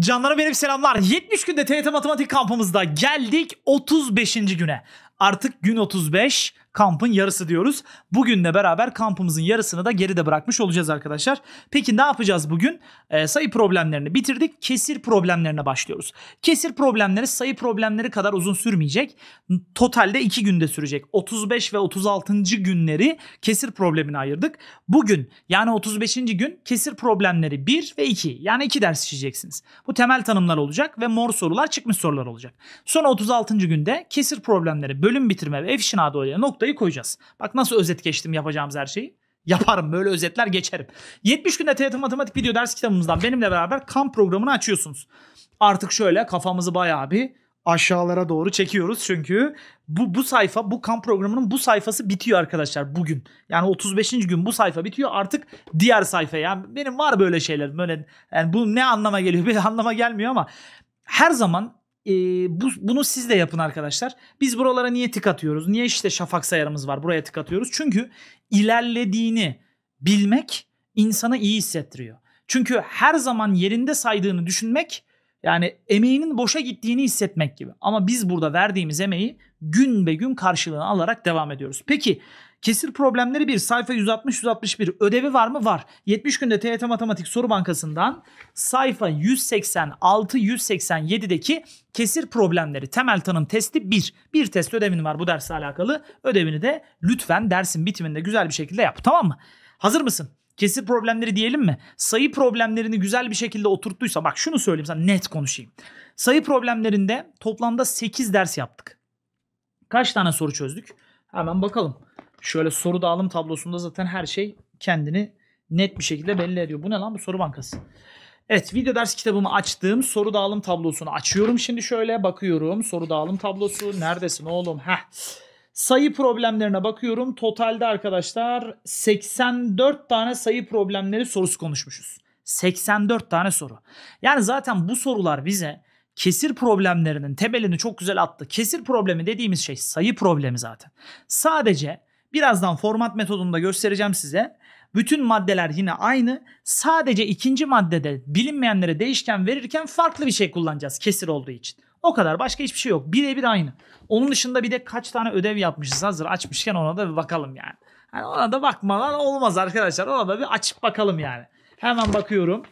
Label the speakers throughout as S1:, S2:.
S1: Canlara benim selamlar. 70 günde TYT Matematik kampımızda geldik 35. güne. Artık gün 35 kampın yarısı diyoruz. Bugünle beraber kampımızın yarısını da geride bırakmış olacağız arkadaşlar. Peki ne yapacağız bugün? Ee, sayı problemlerini bitirdik. Kesir problemlerine başlıyoruz. Kesir problemleri sayı problemleri kadar uzun sürmeyecek. Totalde 2 günde sürecek. 35 ve 36. günleri kesir problemine ayırdık. Bugün yani 35. gün kesir problemleri 1 ve 2 yani 2 ders işleyeceksiniz. Bu temel tanımlar olacak ve mor sorular çıkmış sorular olacak. Sonra 36. günde kesir problemleri bölüm bitirme ve efşinada olan nokta noktayı koyacağız. Bak nasıl özet geçtim yapacağımız her şeyi. Yaparım böyle özetler geçerim. 70 günde TYT Matematik video ders kitabımızdan benimle beraber kamp programını açıyorsunuz. Artık şöyle kafamızı bayağı bir aşağılara doğru çekiyoruz çünkü bu bu sayfa bu kamp programının bu sayfası bitiyor arkadaşlar bugün. Yani 35. gün bu sayfa bitiyor artık diğer sayfa yani benim var böyle şeyler böyle yani bu ne anlama geliyor bir anlama gelmiyor ama her zaman e, bu, bunu siz de yapın arkadaşlar. Biz buralara niye tık atıyoruz? Niye işte şafak sayarımız var buraya tık atıyoruz? Çünkü ilerlediğini bilmek insana iyi hissettiriyor. Çünkü her zaman yerinde saydığını düşünmek yani emeğinin boşa gittiğini hissetmek gibi. Ama biz burada verdiğimiz emeği gün be gün karşılığını alarak devam ediyoruz. Peki Kesir problemleri 1 sayfa 160-161 ödevi var mı? Var. 70 günde TYT Matematik Soru Bankası'ndan sayfa 186-187'deki kesir problemleri temel tanım testi 1. Bir test ödevin var bu dersle alakalı. Ödevini de lütfen dersin bitiminde güzel bir şekilde yap tamam mı? Hazır mısın? Kesir problemleri diyelim mi? Sayı problemlerini güzel bir şekilde oturttuysa bak şunu söyleyeyim sana net konuşayım. Sayı problemlerinde toplamda 8 ders yaptık. Kaç tane soru çözdük? Hemen bakalım. Şöyle soru dağılım tablosunda zaten her şey kendini net bir şekilde belli ediyor. Bu ne lan bu soru bankası. Evet video ders kitabımı açtığım soru dağılım tablosunu açıyorum. Şimdi şöyle bakıyorum. Soru dağılım tablosu neredesin oğlum? Heh. Sayı problemlerine bakıyorum. Totalde arkadaşlar 84 tane sayı problemleri sorusu konuşmuşuz. 84 tane soru. Yani zaten bu sorular bize kesir problemlerinin temelini çok güzel attı. Kesir problemi dediğimiz şey sayı problemi zaten. Sadece Birazdan format metodunda göstereceğim size. Bütün maddeler yine aynı. Sadece ikinci maddede bilinmeyenlere değişken verirken farklı bir şey kullanacağız kesir olduğu için. O kadar başka hiçbir şey yok. Birebir aynı. Onun dışında bir de kaç tane ödev yapmışız hazır açmışken ona da bir bakalım yani. yani ona da bakmadan olmaz arkadaşlar. Ona da bir açıp bakalım yani. Hemen bakıyorum.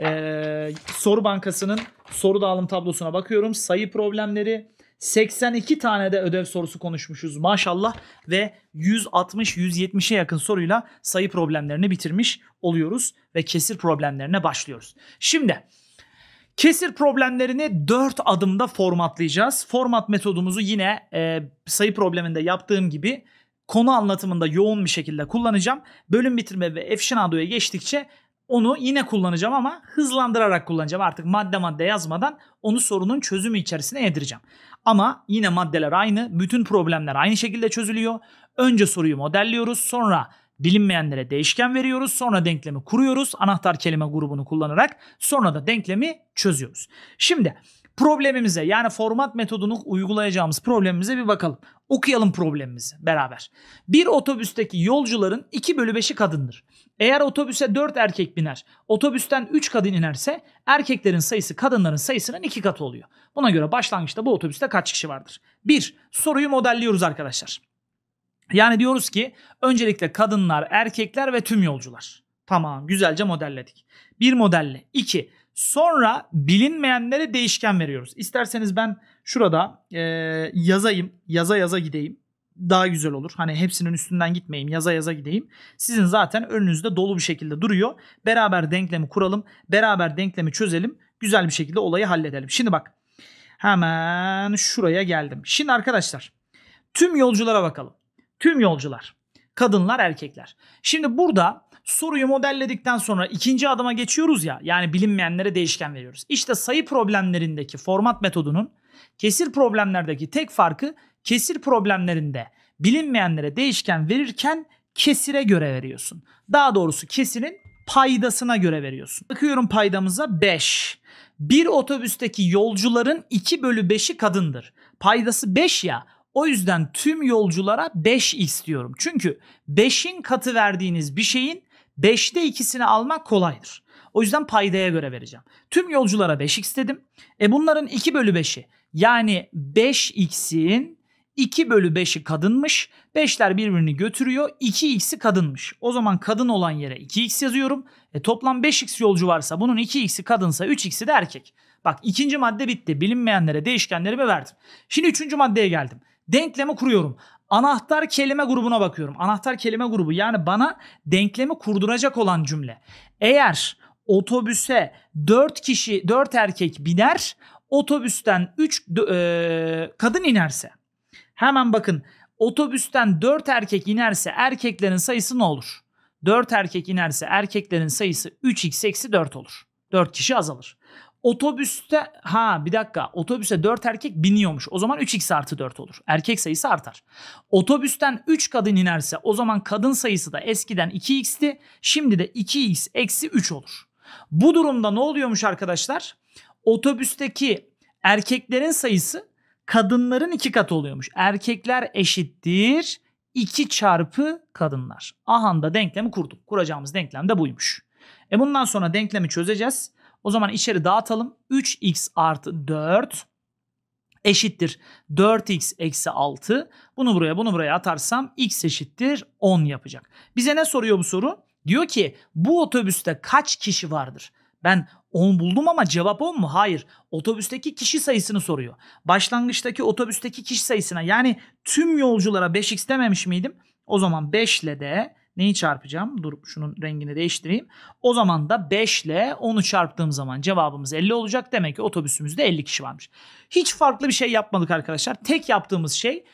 S1: Ee, soru bankasının soru dağılım tablosuna bakıyorum. Sayı problemleri, 82 tane de ödev sorusu konuşmuşuz maşallah ve 160-170'e yakın soruyla sayı problemlerini bitirmiş oluyoruz ve kesir problemlerine başlıyoruz. Şimdi Kesir problemlerini 4 adımda formatlayacağız. Format metodumuzu yine e, sayı probleminde yaptığım gibi konu anlatımında yoğun bir şekilde kullanacağım. Bölüm bitirme ve efşin efşinadoya geçtikçe onu yine kullanacağım ama hızlandırarak kullanacağım. Artık madde madde yazmadan onu sorunun çözümü içerisine edireceğim. Ama yine maddeler aynı. Bütün problemler aynı şekilde çözülüyor. Önce soruyu modelliyoruz. Sonra bilinmeyenlere değişken veriyoruz. Sonra denklemi kuruyoruz. Anahtar kelime grubunu kullanarak. Sonra da denklemi çözüyoruz. Şimdi problemimize yani format metodunu uygulayacağımız problemimize bir bakalım. Okuyalım problemimizi beraber. Bir otobüsteki yolcuların 2 bölü 5'i kadındır. Eğer otobüse 4 erkek biner, otobüsten 3 kadın inerse erkeklerin sayısı kadınların sayısının 2 katı oluyor. Buna göre başlangıçta bu otobüste kaç kişi vardır? 1. Soruyu modelliyoruz arkadaşlar. Yani diyoruz ki öncelikle kadınlar, erkekler ve tüm yolcular. Tamam güzelce modelledik. Bir modelle. 2. Sonra bilinmeyenlere değişken veriyoruz. İsterseniz ben şurada e, yazayım. Yaza yaza gideyim daha güzel olur. Hani hepsinin üstünden gitmeyeyim yaza yaza gideyim. Sizin zaten önünüzde dolu bir şekilde duruyor. Beraber denklemi kuralım. Beraber denklemi çözelim. Güzel bir şekilde olayı halledelim. Şimdi bak hemen şuraya geldim. Şimdi arkadaşlar tüm yolculara bakalım. Tüm yolcular. Kadınlar erkekler. Şimdi burada soruyu modelledikten sonra ikinci adıma geçiyoruz ya. Yani bilinmeyenlere değişken veriyoruz. İşte sayı problemlerindeki format metodunun kesir problemlerdeki tek farkı Kesir problemlerinde bilinmeyenlere değişken verirken kesire göre veriyorsun. Daha doğrusu kesirin paydasına göre veriyorsun. Bakıyorum paydamıza 5. Bir otobüsteki yolcuların 2 bölü 5'i kadındır. Paydası 5 ya o yüzden tüm yolculara 5 istiyorum. Çünkü 5'in katı verdiğiniz bir şeyin 5'te ikisini almak kolaydır. O yüzden paydaya göre vereceğim. Tüm yolculara 5x dedim. E bunların 2 bölü 5'i yani 5x'in 2 bölü 5'i kadınmış. 5'ler birbirini götürüyor. 2x'i kadınmış. O zaman kadın olan yere 2x yazıyorum. E toplam 5x yolcu varsa bunun 2x'i kadınsa 3x'i de erkek. Bak ikinci madde bitti. Bilinmeyenlere değişkenlerimi verdim. Şimdi üçüncü maddeye geldim. Denklemi kuruyorum. Anahtar kelime grubuna bakıyorum. Anahtar kelime grubu yani bana denklemi kurduracak olan cümle. Eğer otobüse 4 kişi 4 erkek biner otobüsten 3 e, kadın inerse Hemen bakın otobüsten 4 erkek inerse erkeklerin sayısı ne olur? 4 erkek inerse erkeklerin sayısı 3x eksi 4 olur. 4 kişi azalır. Otobüste ha bir dakika otobüse 4 erkek biniyormuş. O zaman 3x artı 4 olur. Erkek sayısı artar. Otobüsten 3 kadın inerse o zaman kadın sayısı da eskiden 2x'ti. Şimdi de 2x eksi 3 olur. Bu durumda ne oluyormuş arkadaşlar? Otobüsteki erkeklerin sayısı kadınların iki katı oluyormuş. Erkekler eşittir 2 çarpı kadınlar. Ahanda denklemi kurduk. Kuracağımız denklem de buymuş. E bundan sonra denklemi çözeceğiz. O zaman içeri dağıtalım. 3x artı 4 eşittir 4x eksi 6. Bunu buraya bunu buraya atarsam x eşittir 10 yapacak. Bize ne soruyor bu soru? Diyor ki bu otobüste kaç kişi vardır? Ben 10 buldum ama cevap 10 mu? Hayır. Otobüsteki kişi sayısını soruyor. Başlangıçtaki otobüsteki kişi sayısına yani tüm yolculara 5x dememiş miydim? O zaman 5 ile de neyi çarpacağım? Dur şunun rengini değiştireyim. O zaman da 5 ile 10'u çarptığım zaman cevabımız 50 olacak. Demek ki otobüsümüzde 50 kişi varmış. Hiç farklı bir şey yapmadık arkadaşlar. Tek yaptığımız şey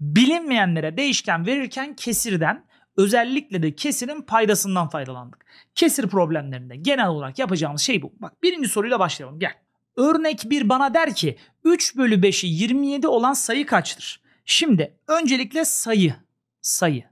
S1: bilinmeyenlere değişken verirken kesirden Özellikle de kesirin paydasından faydalandık. Kesir problemlerinde genel olarak yapacağımız şey bu. Bak birinci soruyla başlayalım gel. Örnek bir bana der ki 3 bölü 5'i 27 olan sayı kaçtır? Şimdi öncelikle sayı. Sayı.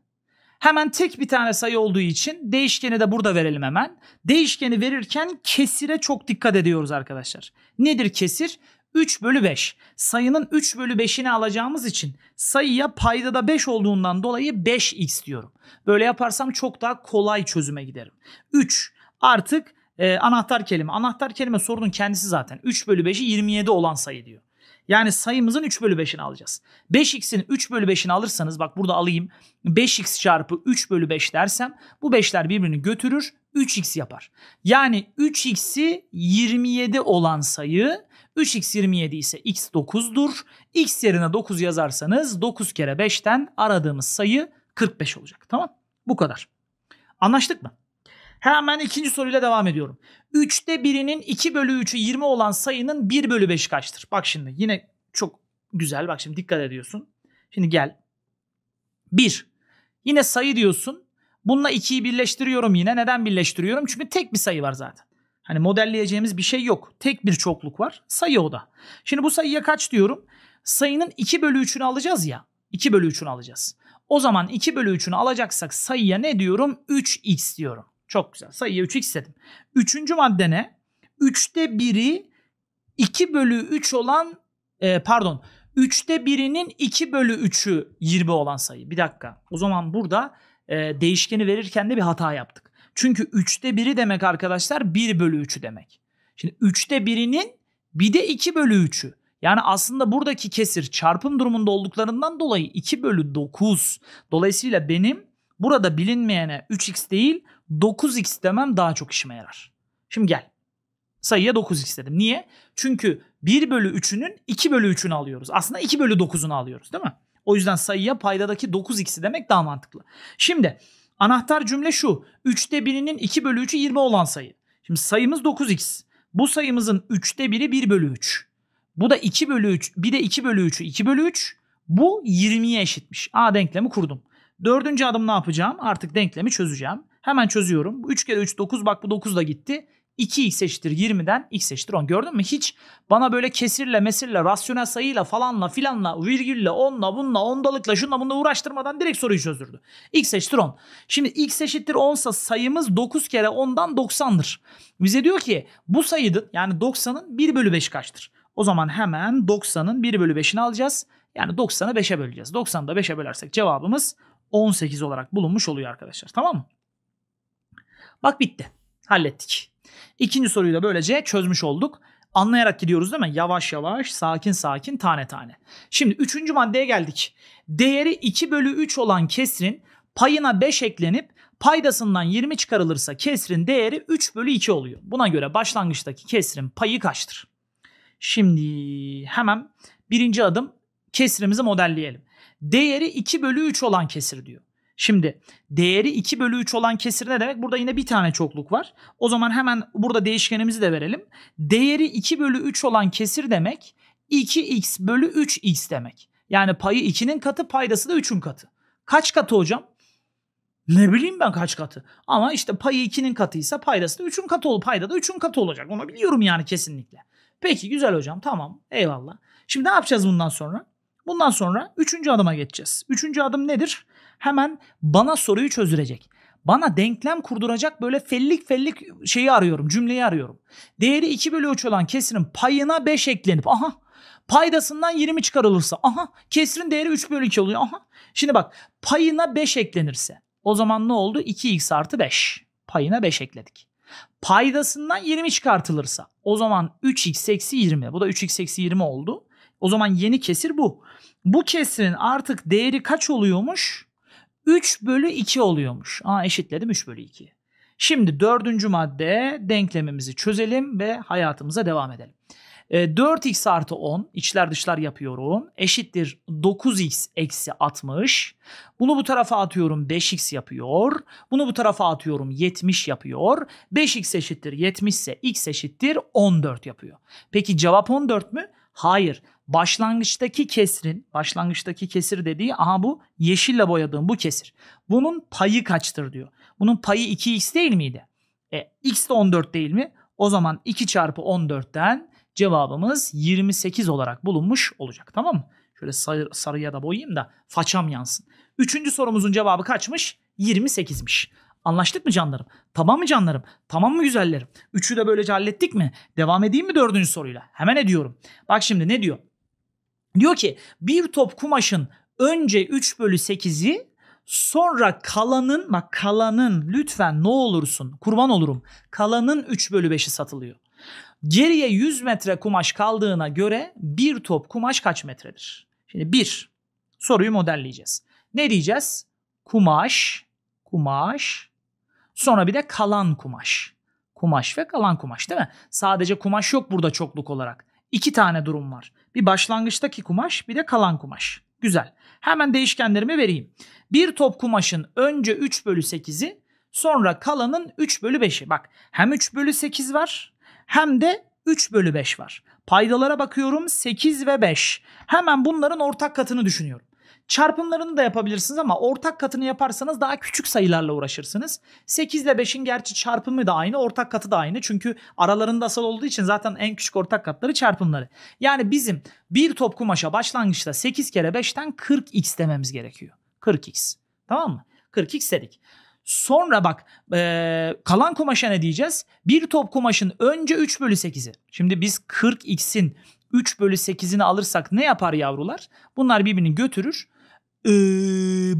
S1: Hemen tek bir tane sayı olduğu için değişkeni de burada verelim hemen. Değişkeni verirken kesire çok dikkat ediyoruz arkadaşlar. Nedir kesir? 3 bölü 5. Sayının 3 bölü 5'ini alacağımız için sayıya paydada 5 olduğundan dolayı 5x diyorum. Böyle yaparsam çok daha kolay çözüme giderim. 3 artık e, anahtar kelime. Anahtar kelime sorunun kendisi zaten. 3 bölü 5'i 27 olan sayı diyor. Yani sayımızın 3 bölü 5'ini alacağız. 5x'in 3 bölü 5'ini alırsanız bak burada alayım. 5x çarpı 3 bölü 5 dersem bu 5'ler birbirini götürür 3x yapar. Yani 3x'i 27 olan sayı 3x27 ise x 9'dur. x yerine 9 yazarsanız 9 kere 5'ten aradığımız sayı 45 olacak. Tamam bu kadar. Anlaştık mı? Hemen ikinci soruyla devam ediyorum. 3'te 1'inin 2 bölü 3'ü 20 olan sayının 1 bölü 5'i kaçtır? Bak şimdi yine çok güzel. Bak şimdi dikkat ediyorsun. Şimdi gel. 1. Yine sayı diyorsun. Bununla 2'yi birleştiriyorum yine. Neden birleştiriyorum? Çünkü tek bir sayı var zaten. Hani modelleyeceğimiz bir şey yok. Tek bir çokluk var. Sayı o da. Şimdi bu sayıya kaç diyorum? Sayının 2 bölü 3'ünü alacağız ya. 2 bölü 3'ünü alacağız. O zaman 2 bölü 3'ünü alacaksak sayıya ne diyorum? 3x diyorum. Çok güzel. Sayıya 3x dedim. Üçüncü madde ne? 3'te 1'i 2 bölü 3 olan e, pardon 3'te 1'inin 2 bölü 3'ü 20 olan sayı. Bir dakika. O zaman burada e, değişkeni verirken de bir hata yaptık. Çünkü 3'te 1'i demek arkadaşlar 1 bölü 3'ü demek. Şimdi 3'te 1'inin bir de 2 bölü 3'ü. Yani aslında buradaki kesir çarpım durumunda olduklarından dolayı 2 bölü 9. Dolayısıyla benim burada bilinmeyene 3x değil 9x demem daha çok işime yarar. Şimdi gel. Sayıya 9x dedim. Niye? Çünkü 1 bölü 3'ünün 2 bölü 3'ünü alıyoruz. Aslında 2 bölü 9'unu alıyoruz değil mi? O yüzden sayıya paydadaki 9x'i demek daha mantıklı. Şimdi Anahtar cümle şu. 3'te 1'inin 2 bölü 3'ü 20 olan sayı. Şimdi sayımız 9x. Bu sayımızın 3'te 1'i 1 bölü 3. Bu da 2 bölü 3. Bir de 2 bölü 3'ü 2 bölü 3. Bu 20'ye eşitmiş. A denklemi kurdum. Dördüncü adım ne yapacağım? Artık denklemi çözeceğim. Hemen çözüyorum. 3 kere 3 9 bak bu 9 da gitti. 2x eşittir 20'den x eşittir 10. Gördün mü? Hiç bana böyle kesirle, mesirle, rasyonel sayıyla falanla filanla, virgülle, onla, bununla, ondalıkla, şunla bununla uğraştırmadan direkt soruyu çözdürdü. x eşittir 10. Şimdi x eşittir 10 sayımız 9 kere 10'dan 90'dır. Bize diyor ki bu sayının yani 90'ın 1 bölü 5 kaçtır? O zaman hemen 90'ın 1 bölü 5'ini alacağız. Yani 90'ı 5'e böleceğiz. 90'ı da 5'e bölersek cevabımız 18 olarak bulunmuş oluyor arkadaşlar. Tamam mı? Bak bitti. Hallettik. İkinci soruyu da böylece çözmüş olduk. Anlayarak gidiyoruz değil mi? Yavaş yavaş, sakin sakin, tane tane. Şimdi üçüncü maddeye geldik. Değeri 2 bölü 3 olan kesrin payına 5 eklenip paydasından 20 çıkarılırsa kesrin değeri 3 bölü 2 oluyor. Buna göre başlangıçtaki kesrin payı kaçtır? Şimdi hemen birinci adım kesrimizi modelleyelim. Değeri 2 bölü 3 olan kesir diyor. Şimdi değeri 2 bölü 3 olan kesir ne demek? Burada yine bir tane çokluk var. O zaman hemen burada değişkenimizi de verelim. Değeri 2 bölü 3 olan kesir demek 2x bölü 3x demek. Yani payı 2'nin katı paydası da 3'ün katı. Kaç katı hocam? Ne bileyim ben kaç katı. Ama işte payı 2'nin katıysa paydası da 3'ün katı olur. Payda da 3'ün katı olacak. Onu biliyorum yani kesinlikle. Peki güzel hocam tamam eyvallah. Şimdi ne yapacağız bundan sonra? Bundan sonra 3. adıma geçeceğiz. 3. adım nedir? hemen bana soruyu çözdürecek. Bana denklem kurduracak böyle fellik fellik şeyi arıyorum, cümleyi arıyorum. Değeri 2 bölü 3 olan kesrin payına 5 eklenip aha paydasından 20 çıkarılırsa aha kesrin değeri 3 bölü 2 oluyor aha. Şimdi bak payına 5 eklenirse o zaman ne oldu? 2x artı 5 payına 5 ekledik. Paydasından 20 çıkartılırsa o zaman 3x eksi 20 bu da 3x eksi 20 oldu. O zaman yeni kesir bu. Bu kesrin artık değeri kaç oluyormuş? 3 bölü 2 oluyormuş. Aa eşitledim 3 bölü 2. Şimdi dördüncü madde denklemimizi çözelim ve hayatımıza devam edelim. 4x e, artı 10 içler dışlar yapıyorum eşittir 9x eksi 60 bunu bu tarafa atıyorum 5x yapıyor bunu bu tarafa atıyorum 70 yapıyor 5x eşittir 70 ise x eşittir 14 yapıyor peki cevap 14 mü? Hayır başlangıçtaki kesrin, başlangıçtaki kesir dediği aha bu yeşille boyadığım bu kesir. Bunun payı kaçtır diyor. Bunun payı 2x değil miydi? E, x de 14 değil mi? O zaman 2 çarpı 14'ten cevabımız 28 olarak bulunmuş olacak tamam mı? Şöyle sarı, sarıya da boyayayım da façam yansın. Üçüncü sorumuzun cevabı kaçmış? 28'miş. Anlaştık mı canlarım? Tamam mı canlarım? Tamam mı güzellerim? Üçü de böylece hallettik mi? Devam edeyim mi dördüncü soruyla? Hemen ediyorum. Bak şimdi ne diyor? Diyor ki bir top kumaşın önce 3 bölü 8'i sonra kalanın bak kalanın lütfen ne olursun kurban olurum kalanın 3 bölü 5'i satılıyor. Geriye 100 metre kumaş kaldığına göre bir top kumaş kaç metredir? Şimdi bir soruyu modelleyeceğiz. Ne diyeceğiz? Kumaş, kumaş, sonra bir de kalan kumaş. Kumaş ve kalan kumaş değil mi? Sadece kumaş yok burada çokluk olarak. İki tane durum var. Bir başlangıçtaki kumaş bir de kalan kumaş. Güzel. Hemen değişkenlerimi vereyim. Bir top kumaşın önce 3 bölü 8'i sonra kalanın 3 bölü 5'i. Bak hem 3 bölü 8 var hem de 3 bölü 5 var. Paydalara bakıyorum 8 ve 5. Hemen bunların ortak katını düşünüyorum. Çarpımlarını da yapabilirsiniz ama ortak katını yaparsanız daha küçük sayılarla uğraşırsınız. 8 ile 5'in gerçi çarpımı da aynı, ortak katı da aynı. Çünkü aralarında asal olduğu için zaten en küçük ortak katları çarpımları. Yani bizim bir top kumaşa başlangıçta 8 kere 5'ten 40x dememiz gerekiyor. 40x. Tamam mı? 40x dedik. Sonra bak e, kalan kumaşa ne diyeceğiz? Bir top kumaşın önce 3 bölü 8'i. Şimdi biz 40x'in 3 bölü 8'ini alırsak ne yapar yavrular? Bunlar birbirini götürür. Ee,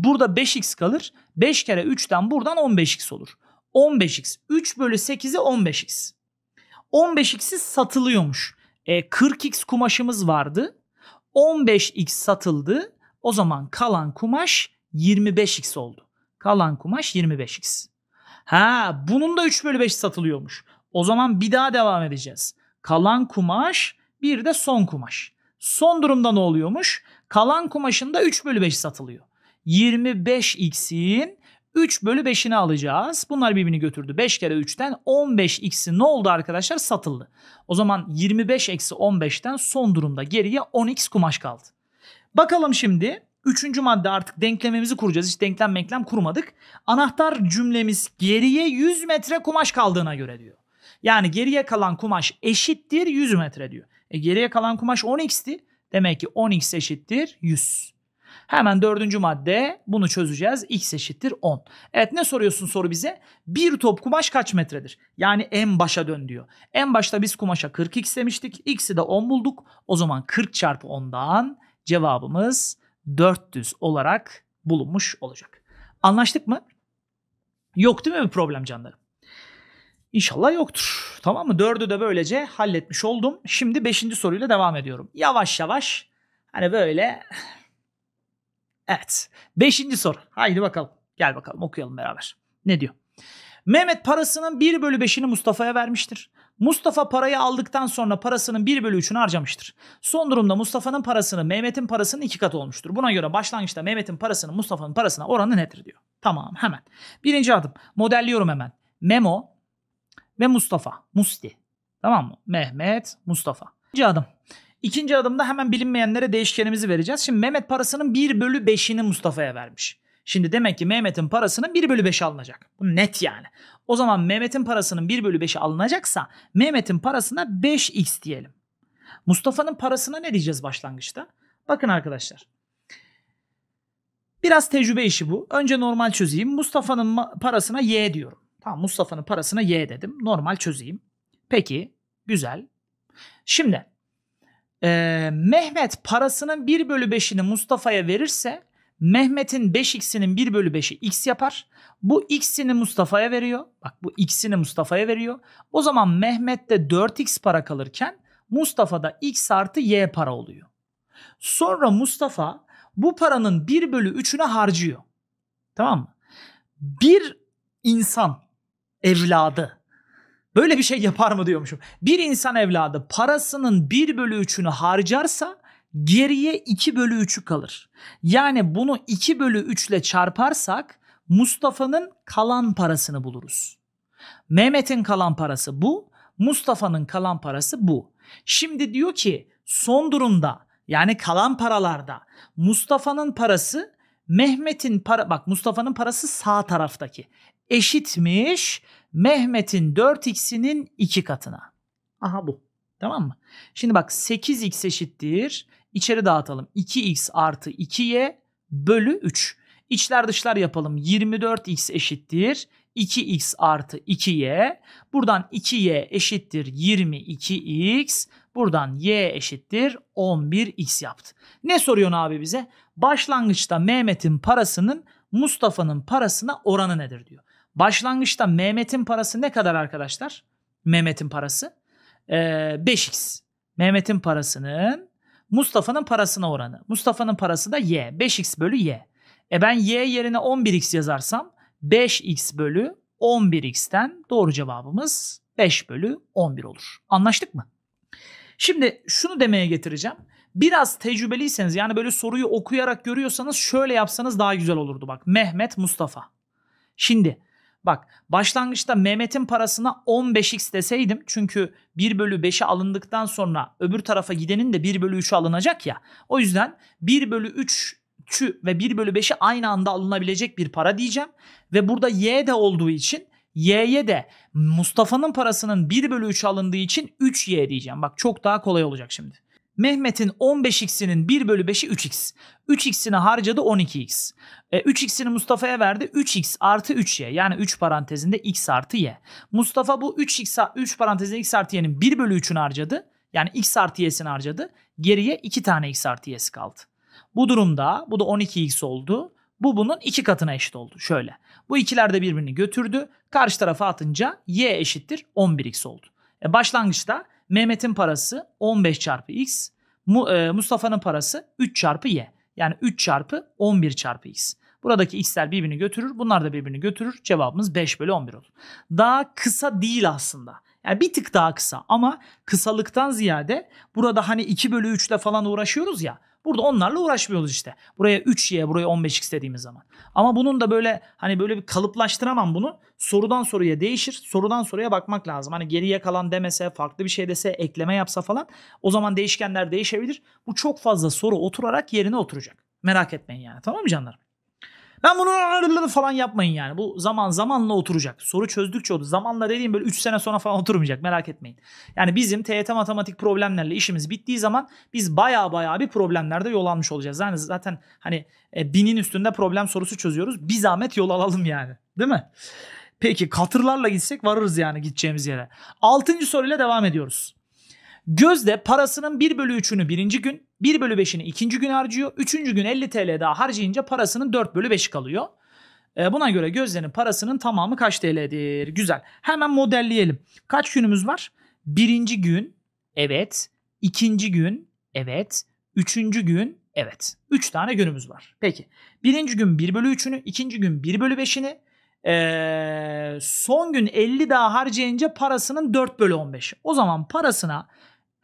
S1: burada 5x kalır. 5 kere 3'ten buradan 15x olur. 15x. 3 bölü 8'i 15x. 15x'i satılıyormuş. E, 40x kumaşımız vardı. 15x satıldı. O zaman kalan kumaş 25x oldu. Kalan kumaş 25x. Ha bunun da 3 bölü 5 satılıyormuş. O zaman bir daha devam edeceğiz. Kalan kumaş bir de son kumaş. Son durumda ne oluyormuş? Kalan kumaşında 3 bölü 5 satılıyor. 25x'in 3 bölü 5'ini alacağız. Bunlar birbirini götürdü. 5 kere 3'ten 15x'i ne oldu arkadaşlar? Satıldı. O zaman 25 eksi 15'ten son durumda geriye 10x kumaş kaldı. Bakalım şimdi Üçüncü madde artık denklemimizi kuracağız. Hiç denklem denklem kurmadık. Anahtar cümlemiz geriye 100 metre kumaş kaldığına göre diyor. Yani geriye kalan kumaş eşittir 100 metre diyor. E geriye kalan kumaş 10x'ti. Demek ki 10x eşittir 100. Hemen dördüncü madde bunu çözeceğiz. X eşittir 10. Evet ne soruyorsun soru bize? Bir top kumaş kaç metredir? Yani en başa dön diyor. En başta biz kumaşa 40x demiştik. X'i de 10 bulduk. O zaman 40 çarpı 10'dan cevabımız 400 olarak bulunmuş olacak. Anlaştık mı? Yok değil mi bir problem canlarım? İnşallah yoktur. Tamam mı? Dördü de böylece halletmiş oldum. Şimdi beşinci soruyla devam ediyorum. Yavaş yavaş hani böyle Evet. Beşinci soru. Haydi bakalım. Gel bakalım okuyalım beraber. Ne diyor? Mehmet parasının 1 bölü 5'ini Mustafa'ya vermiştir. Mustafa parayı aldıktan sonra parasının 1 bölü 3'ünü harcamıştır. Son durumda Mustafa'nın parasını Mehmet'in parasının iki katı olmuştur. Buna göre başlangıçta Mehmet'in parasının Mustafa'nın parasına oranı nedir diyor. Tamam hemen. Birinci adım modelliyorum hemen. Memo ve Mustafa. Musti. Tamam mı? Mehmet, Mustafa. İkinci adım. İkinci adımda hemen bilinmeyenlere değişkenimizi vereceğiz. Şimdi Mehmet parasının 1 bölü 5'ini Mustafa'ya vermiş. Şimdi demek ki Mehmet'in parasının 1 bölü 5'i alınacak. Bu net yani. O zaman Mehmet'in parasının 1 bölü 5'i alınacaksa Mehmet'in parasına 5x diyelim. Mustafa'nın parasına ne diyeceğiz başlangıçta? Bakın arkadaşlar. Biraz tecrübe işi bu. Önce normal çözeyim. Mustafa'nın parasına y diyorum. Tamam Mustafa'nın parasına Y dedim. Normal çözeyim. Peki güzel. Şimdi e, Mehmet parasının 1 bölü 5'ini Mustafa'ya verirse Mehmet'in 5x'inin 1 bölü 5'i x yapar. Bu x'ini Mustafa'ya veriyor. Bak bu x'ini Mustafa'ya veriyor. O zaman Mehmet'te 4x para kalırken Mustafa'da x artı y para oluyor. Sonra Mustafa bu paranın 1 bölü 3'üne harcıyor. Tamam mı? Bir insan evladı. Böyle bir şey yapar mı diyormuşum. Bir insan evladı parasının 1 bölü 3'ünü harcarsa geriye 2 bölü 3'ü kalır. Yani bunu 2 bölü 3 ile çarparsak Mustafa'nın kalan parasını buluruz. Mehmet'in kalan parası bu, Mustafa'nın kalan parası bu. Şimdi diyor ki son durumda yani kalan paralarda Mustafa'nın parası Mehmet'in para bak Mustafa'nın parası sağ taraftaki eşitmiş Mehmet'in 4x'inin 2 katına. Aha bu. Tamam mı? Şimdi bak 8x eşittir. İçeri dağıtalım. 2x artı 2y bölü 3. İçler dışlar yapalım. 24x eşittir. 2x artı 2y. Buradan 2y eşittir 22x. Buradan y eşittir 11x yaptı. Ne soruyorsun abi bize? Başlangıçta Mehmet'in parasının Mustafa'nın parasına oranı nedir diyor. Başlangıçta Mehmet'in parası ne kadar arkadaşlar? Mehmet'in parası. Ee, 5x. Mehmet'in parasının Mustafa'nın parasına oranı. Mustafa'nın parası da y. 5x bölü y. E ben y yerine 11x yazarsam 5x bölü 11x'ten doğru cevabımız 5 bölü 11 olur. Anlaştık mı? Şimdi şunu demeye getireceğim. Biraz tecrübeliyseniz yani böyle soruyu okuyarak görüyorsanız şöyle yapsanız daha güzel olurdu bak. Mehmet Mustafa. Şimdi Bak başlangıçta Mehmet'in parasına 15x deseydim çünkü 1 bölü 5'e alındıktan sonra öbür tarafa gidenin de 1 bölü 3'ü alınacak ya. O yüzden 1 bölü 3'ü ve 1 bölü 5'i aynı anda alınabilecek bir para diyeceğim. Ve burada y de olduğu için y'ye de Mustafa'nın parasının 1 bölü 3 alındığı için 3y diyeceğim. Bak çok daha kolay olacak şimdi. Mehmet'in 15x'inin 1 bölü 5'i 3x. 3x'ini harcadı 12x. E, 3x'ini Mustafa'ya verdi 3x artı 3y. Yani 3 parantezinde x artı y. Mustafa bu 3x 3 parantezinde x artı y'nin 1 bölü 3'ünü harcadı. Yani x artı y'sini harcadı. Geriye 2 tane x artı y'si kaldı. Bu durumda bu da 12x oldu. Bu bunun 2 katına eşit oldu. Şöyle. Bu ikiler de birbirini götürdü. Karşı tarafa atınca y eşittir 11x oldu. E, başlangıçta Mehmet'in parası 15 çarpı x. E, Mustafa'nın parası 3 çarpı y. Yani 3 çarpı 11 çarpı x. Buradaki x'ler birbirini götürür. Bunlar da birbirini götürür. Cevabımız 5 bölü 11 olur. Daha kısa değil aslında. Yani bir tık daha kısa ama kısalıktan ziyade burada hani 2 bölü 3 ile falan uğraşıyoruz ya. Burada onlarla uğraşmıyoruz işte. Buraya 3y, buraya 15x dediğimiz zaman. Ama bunun da böyle hani böyle bir kalıplaştıramam bunu. Sorudan soruya değişir. Sorudan soruya bakmak lazım. Hani geriye kalan demese, farklı bir şey dese, ekleme yapsa falan o zaman değişkenler değişebilir. Bu çok fazla soru oturarak yerine oturacak. Merak etmeyin yani. Tamam mı canlarım? Ben bunu falan yapmayın yani. Bu zaman zamanla oturacak. Soru çözdükçe oldu Zamanla dediğim böyle 3 sene sonra falan oturmayacak merak etmeyin. Yani bizim TYT matematik problemlerle işimiz bittiği zaman biz baya baya bir problemlerde yol almış olacağız. Yani zaten hani e, binin üstünde problem sorusu çözüyoruz. Bir zahmet yol alalım yani. Değil mi? Peki katırlarla gitsek varırız yani gideceğimiz yere. Altıncı soruyla devam ediyoruz. Gözde parasının 1 bölü 3'ünü birinci gün, 1 bölü 5'ini ikinci gün harcıyor. Üçüncü gün 50 TL daha harcayınca parasının 4 bölü 5'i kalıyor. E, buna göre gözlerin parasının tamamı kaç TL'dir? Güzel. Hemen modelleyelim. Kaç günümüz var? Birinci gün evet. İkinci gün evet. Üçüncü gün evet. Üç tane günümüz var. Peki. Birinci gün 1 bölü 3'ünü, ikinci gün 1 bölü 5'ini, ee, son gün 50 daha harcayınca parasının 4 bölü 15'i. O zaman parasına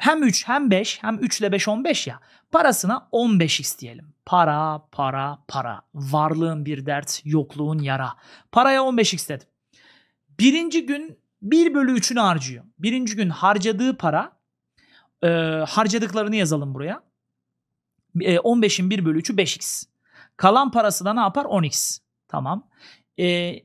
S1: hem 3 hem 5 hem 3 ile 5 15 ya. Parasına 15 isteyelim. Para, para, para. Varlığın bir dert, yokluğun yara. Paraya 15 istedim. Birinci gün 1 bölü 3'ünü harcıyor. Birinci gün harcadığı para e, harcadıklarını yazalım buraya. E, 15'in 1 bölü 3'ü 5x. Kalan parası da ne yapar? 10x. Tamam. E,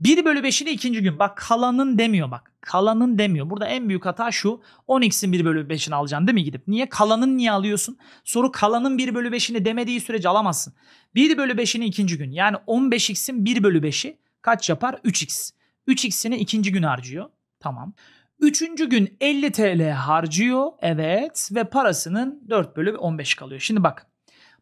S1: 1 bölü 5'ini ikinci gün. Bak kalanın demiyor bak. Kalanın demiyor. Burada en büyük hata şu. 10x'in 1 bölü 5'ini alacaksın değil mi gidip? Niye? Kalanın niye alıyorsun? Soru kalanın 1 bölü 5'ini demediği sürece alamazsın. 1 bölü 5'ini ikinci gün. Yani 15x'in 1 bölü 5'i kaç yapar? 3x. 3x'ini ikinci gün harcıyor. Tamam. Üçüncü gün 50 TL harcıyor. Evet. Ve parasının 4 bölü 15 kalıyor. Şimdi bak.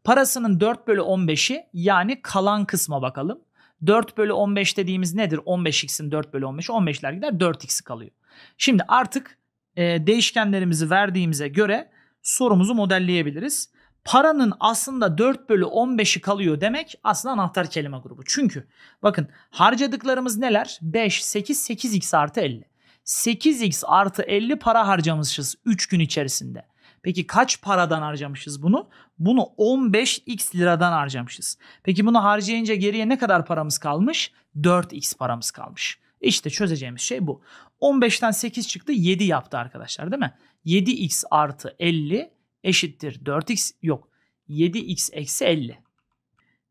S1: Parasının 4 bölü 15'i yani kalan kısma bakalım. 4 bölü 15 dediğimiz nedir? 15x'in 4 bölü 15'i 15'ler gider 4x kalıyor. Şimdi artık e, değişkenlerimizi verdiğimize göre sorumuzu modelleyebiliriz. Paranın aslında 4 bölü 15'i kalıyor demek aslında anahtar kelime grubu. Çünkü bakın harcadıklarımız neler? 5, 8, 8x artı 50. 8x artı 50 para harcamışız 3 gün içerisinde. Peki kaç paradan harcamışız bunu? Bunu 15x liradan harcamışız. Peki bunu harcayınca geriye ne kadar paramız kalmış? 4x paramız kalmış. İşte çözeceğimiz şey bu. 15'ten 8 çıktı 7 yaptı arkadaşlar değil mi? 7x artı 50 eşittir 4x yok 7x eksi 50.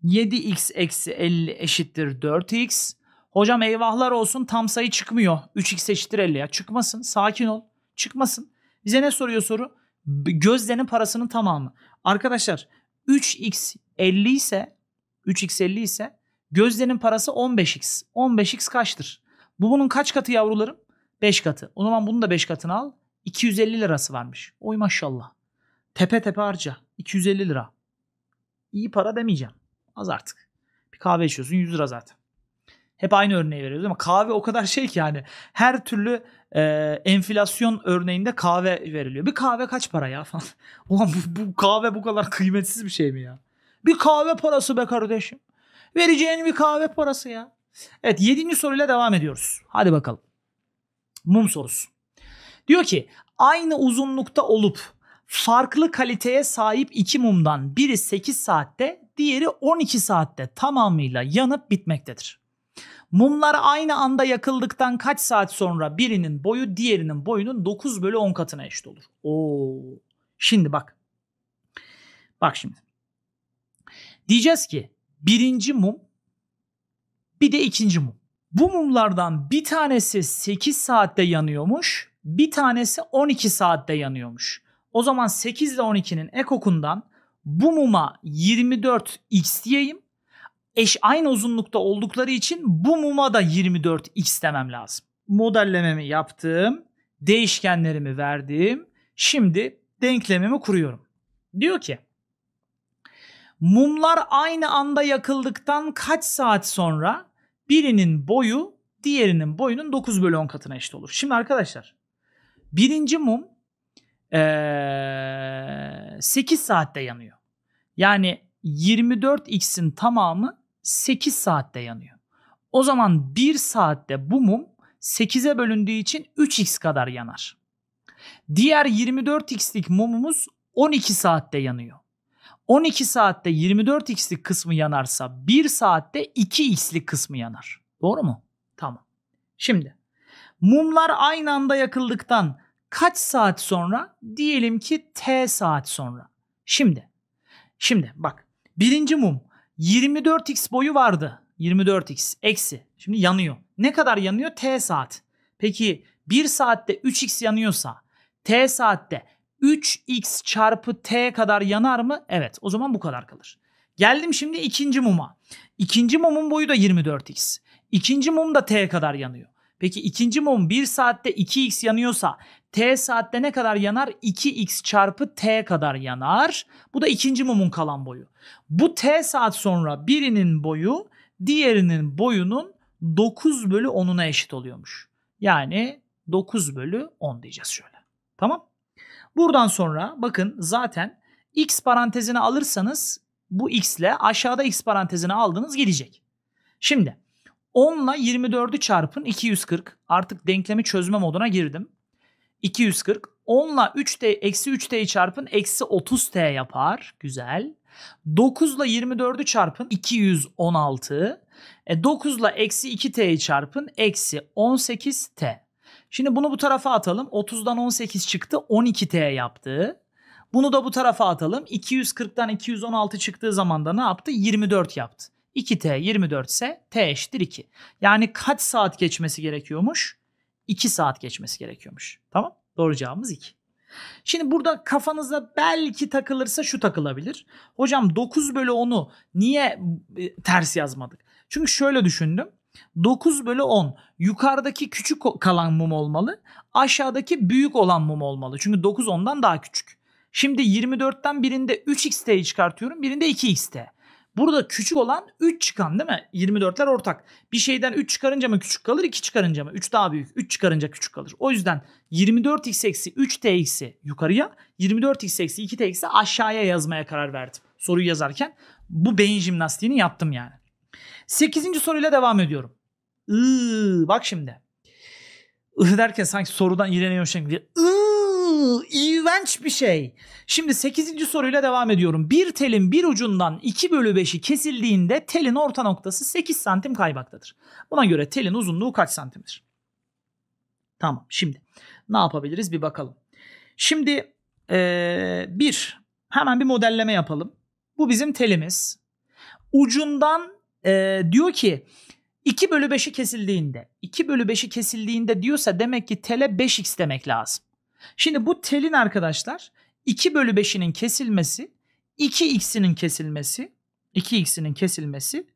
S1: 7x eksi 50 eşittir 4x. Hocam eyvahlar olsun tam sayı çıkmıyor. 3x eşittir 50 ya çıkmasın sakin ol çıkmasın. Bize ne soruyor soru? Gözde'nin parasının tamamı. Arkadaşlar 3x 50 ise 3x 50 ise Gözde'nin parası 15x. 15x kaçtır? Bu bunun kaç katı yavrularım? 5 katı. O zaman bunu da 5 katını al. 250 lirası varmış. Oy maşallah. Tepe tepe harca. 250 lira. İyi para demeyeceğim. Az artık. Bir kahve içiyorsun 100 lira zaten. Hep aynı örneği veriyoruz ama kahve o kadar şey ki yani her türlü e, enflasyon örneğinde kahve veriliyor. Bir kahve kaç para ya falan. Ulan bu, bu kahve bu kadar kıymetsiz bir şey mi ya? Bir kahve parası be kardeşim. Vereceğin bir kahve parası ya. Evet yedinci soruyla devam ediyoruz. Hadi bakalım. Mum sorusu. Diyor ki aynı uzunlukta olup farklı kaliteye sahip iki mumdan biri 8 saatte diğeri 12 saatte tamamıyla yanıp bitmektedir. Mumlar aynı anda yakıldıktan kaç saat sonra birinin boyu diğerinin boyunun 9 bölü 10 katına eşit olur. Oo. Şimdi bak. Bak şimdi. Diyeceğiz ki birinci mum bir de ikinci mum. Bu mumlardan bir tanesi 8 saatte yanıyormuş, bir tanesi 12 saatte yanıyormuş. O zaman 8 ile 12'nin ekokundan bu muma 24x diyeyim eş aynı uzunlukta oldukları için bu muma da 24x demem lazım. Modellememi yaptım. Değişkenlerimi verdim. Şimdi denklemimi kuruyorum. Diyor ki mumlar aynı anda yakıldıktan kaç saat sonra birinin boyu diğerinin boyunun 9 bölü 10 katına eşit olur. Şimdi arkadaşlar birinci mum ee, 8 saatte yanıyor. Yani 24x'in tamamı 8 saatte yanıyor. O zaman 1 saatte bu mum 8'e bölündüğü için 3x kadar yanar. Diğer 24x'lik mumumuz 12 saatte yanıyor. 12 saatte 24x'lik kısmı yanarsa 1 saatte 2x'lik kısmı yanar. Doğru mu? Tamam. Şimdi mumlar aynı anda yakıldıktan kaç saat sonra? Diyelim ki t saat sonra. Şimdi şimdi bak birinci mum 24x boyu vardı. 24x eksi. Şimdi yanıyor. Ne kadar yanıyor? T saat. Peki 1 saatte 3x yanıyorsa T saatte 3x çarpı T kadar yanar mı? Evet. O zaman bu kadar kalır. Geldim şimdi ikinci muma. İkinci mumun boyu da 24x. İkinci mum da T kadar yanıyor. Peki ikinci mum 1 saatte 2x yanıyorsa T saatte ne kadar yanar? 2x çarpı T kadar yanar. Bu da ikinci mumun kalan boyu. Bu T saat sonra birinin boyu diğerinin boyunun 9 bölü 10'una eşit oluyormuş. Yani 9 bölü 10 diyeceğiz şöyle. Tamam. Buradan sonra bakın zaten x parantezine alırsanız bu x ile aşağıda x parantezine aldınız gidecek. Şimdi 10 ile 24'ü çarpın 240. Artık denklemi çözme moduna girdim. 240. 10 ile 3T, eksi 3T'yi çarpın eksi 30T yapar. Güzel. 9 ile 24'ü çarpın 216. E 9 ile eksi 2T'yi çarpın eksi 18T. Şimdi bunu bu tarafa atalım. 30'dan 18 çıktı 12T yaptı. Bunu da bu tarafa atalım. 240'dan 216 çıktığı zaman da ne yaptı? 24 yaptı. 2T 24 ise T eşittir 2. Yani kaç saat geçmesi gerekiyormuş? 2 saat geçmesi gerekiyormuş. Tamam? Doğru cevabımız 2. Şimdi burada kafanıza belki takılırsa şu takılabilir. Hocam 9 bölü 10'u niye e, ters yazmadık? Çünkü şöyle düşündüm. 9 bölü 10 yukarıdaki küçük kalan mum olmalı. Aşağıdaki büyük olan mum olmalı. Çünkü 9 10'dan daha küçük. Şimdi 24'ten birinde 3xt'yi çıkartıyorum birinde 2xt. Burada küçük olan 3 çıkan değil mi? 24'ler ortak. Bir şeyden 3 çıkarınca mı küçük kalır 2 çıkarınca mı? 3 daha büyük. 3 çıkarınca küçük kalır. O yüzden 24x eksi 3t yukarıya 24x eksi 2t aşağıya yazmaya karar verdim. Soruyu yazarken bu beyin jimnastiğini yaptım yani. 8. soruyla devam ediyorum. Iıı bak şimdi. Iı derken sanki sorudan iğreniyormuşum gibi. Iıı Iı, iğrenç bir şey. Şimdi 8. soruyla devam ediyorum. Bir telin bir ucundan 2 bölü 5'i kesildiğinde telin orta noktası 8 santim kaymaktadır. Buna göre telin uzunluğu kaç santimdir? Tamam şimdi ne yapabiliriz bir bakalım. Şimdi ee, bir hemen bir modelleme yapalım. Bu bizim telimiz. Ucundan ee, diyor ki 2 bölü 5'i kesildiğinde 2 bölü 5'i kesildiğinde diyorsa demek ki tele 5x demek lazım. Şimdi bu telin arkadaşlar 2 bölü 5'inin kesilmesi, 2x'inin kesilmesi, 2x'inin kesilmesi,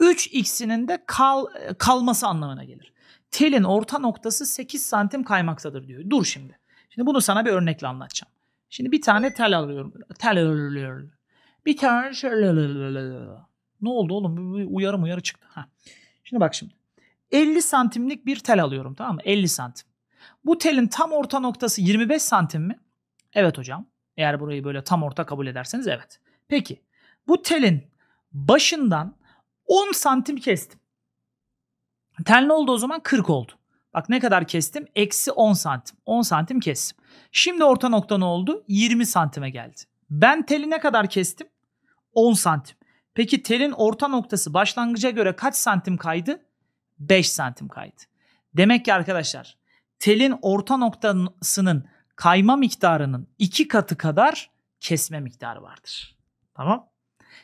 S1: 3x'inin de kal, kalması anlamına gelir. Telin orta noktası 8 santim kaymaktadır diyor. Dur şimdi. Şimdi bunu sana bir örnekle anlatacağım. Şimdi bir tane tel alıyorum. Tel alıyorum. Bir tane şöyle. Ne oldu oğlum? Uyarım uyarı uyarı çıktı. Ha. Şimdi bak şimdi. 50 santimlik bir tel alıyorum tamam mı? 50 santim. Bu telin tam orta noktası 25 santim mi? Evet hocam. Eğer burayı böyle tam orta kabul ederseniz evet. Peki bu telin başından 10 santim kestim. Tel ne oldu o zaman? 40 oldu. Bak ne kadar kestim? Eksi 10 santim. 10 santim kestim. Şimdi orta nokta ne oldu? 20 santime geldi. Ben teli ne kadar kestim? 10 santim. Peki telin orta noktası başlangıca göre kaç santim kaydı? 5 santim kaydı. Demek ki arkadaşlar telin orta noktasının kayma miktarının iki katı kadar kesme miktarı vardır. Tamam.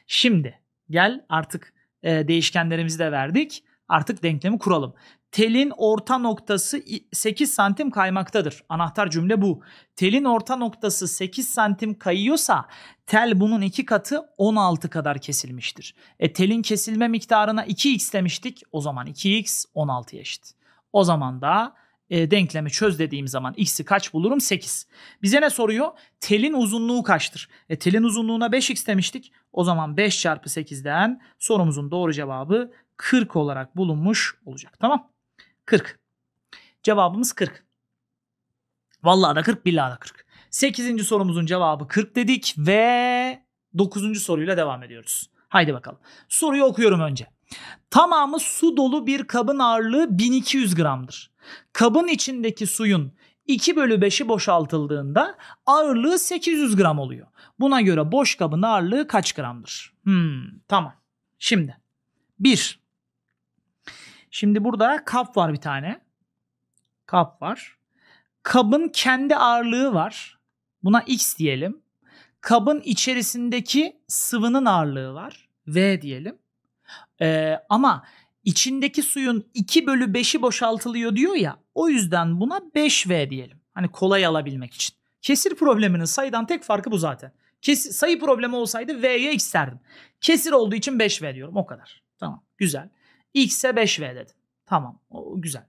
S1: Şimdi gel artık e, değişkenlerimizi de verdik. Artık denklemi kuralım. Telin orta noktası 8 santim kaymaktadır. Anahtar cümle bu. Telin orta noktası 8 santim kayıyorsa tel bunun iki katı 16 kadar kesilmiştir. E, telin kesilme miktarına 2x demiştik. O zaman 2x 16 eşit. O zaman da e, denklemi çöz dediğim zaman x'i kaç bulurum? 8. Bize ne soruyor? Telin uzunluğu kaçtır? E, telin uzunluğuna 5x demiştik. O zaman 5 çarpı 8'den sorumuzun doğru cevabı 40 olarak bulunmuş olacak. Tamam. 40. Cevabımız 40. Vallahi da 40 billahi da 40. 8. sorumuzun cevabı 40 dedik ve 9. soruyla devam ediyoruz. Haydi bakalım. Soruyu okuyorum önce. Tamamı su dolu bir kabın ağırlığı 1200 gramdır. Kabın içindeki suyun 2 bölü 5'i boşaltıldığında ağırlığı 800 gram oluyor. Buna göre boş kabın ağırlığı kaç gramdır? Hmm, tamam. Şimdi 1. Şimdi burada kap var bir tane. Kap var. Kabın kendi ağırlığı var. Buna x diyelim. Kabın içerisindeki sıvının ağırlığı var. V diyelim. Ee, ama içindeki suyun 2 bölü 5'i boşaltılıyor diyor ya. O yüzden buna 5V diyelim. Hani kolay alabilmek için. Kesir probleminin sayıdan tek farkı bu zaten. Kesir, sayı problemi olsaydı V'ye X derdim. Kesir olduğu için 5V diyorum o kadar. Tamam güzel. X'e 5V dedim. Tamam o güzel.